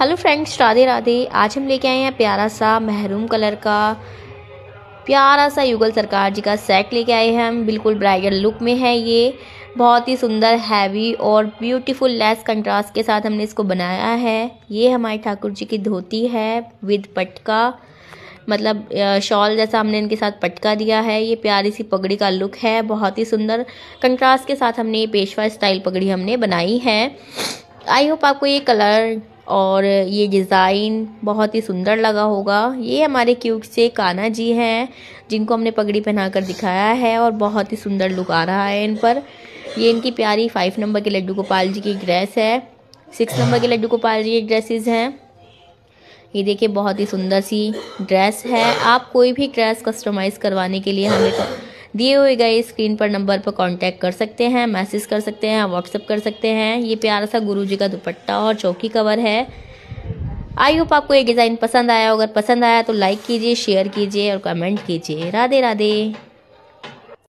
hello friends Radhe Radhe आज हम लेके आए हैं प्यारा सा महरूम कलर का प्यारा सा युगल सरकार जी का सेट लेके आए हैं हम बिल्कुल ब्राइडल लुक में है ये बहुत ही सुंदर हैवी और ब्यूटीफुल लेस कंट्रास्ट के साथ हमने इसको बनाया है ये हमारे ठाकुर जी की धोती है विद पटका मतलब शॉल जैसा हमने इनके साथ पटका दिया है ये प्यारी सी पगड़ी का लुक है बहुत ही सुंदर कंट्रास्ट के साथ हमने ये पेशवा स्टाइल पगड़ी हमने बनाई है आई होप आपको ये कलर और ये डिज़ाइन बहुत ही सुंदर लगा होगा ये हमारे क्यूक से काना जी हैं जिनको हमने पगड़ी पहना कर दिखाया है और बहुत ही सुंदर लुक आ रहा है इन पर ये इनकी प्यारी फाइव नंबर के लड्डू गोपाल जी की ड्रेस है सिक्स नंबर के लड्डू गोपाल जी की ड्रेसेस हैं ये देखिए बहुत ही सुंदर सी ड्रेस है आप कोई भी ड्रेस कस्टमाइज़ करवाने के लिए हमें तो- दिए हुए गए स्क्रीन पर नंबर पर कांटेक्ट कर सकते हैं मैसेज कर सकते हैं व्हाट्सअप कर सकते हैं ये प्यारा सा गुरु जी का दुपट्टा और चौकी कवर है आई होप आपको ये डिज़ाइन पसंद आया अगर पसंद आया तो लाइक कीजिए शेयर कीजिए और कमेंट कीजिए राधे राधे